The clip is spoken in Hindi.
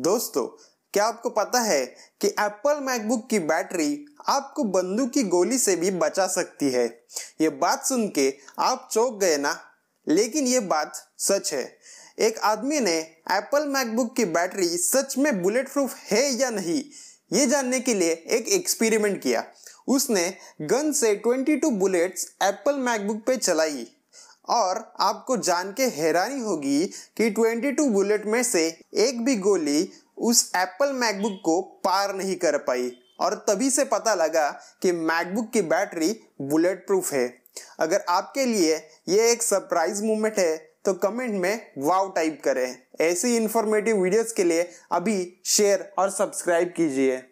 दोस्तों क्या आपको पता है कि एप्पल मैकबुक की बैटरी आपको बंदूक की गोली से भी बचा सकती है ये बात सुन के आप चौक गए ना लेकिन ये बात सच है एक आदमी ने एप्पल मैकबुक की बैटरी सच में बुलेट प्रूफ है या नहीं ये जानने के लिए एक एक्सपेरिमेंट किया उसने गन से 22 बुलेट्स एप्पल मैकबुक पे चलाई और आपको जान के हैरानी होगी कि 22 बुलेट में से एक भी गोली उस एप्पल मैकबुक को पार नहीं कर पाई और तभी से पता लगा कि मैकबुक की बैटरी बुलेट प्रूफ है अगर आपके लिए ये एक सरप्राइज मूवमेंट है तो कमेंट में वाव टाइप करें ऐसी इंफॉर्मेटिव वीडियोस के लिए अभी शेयर और सब्सक्राइब कीजिए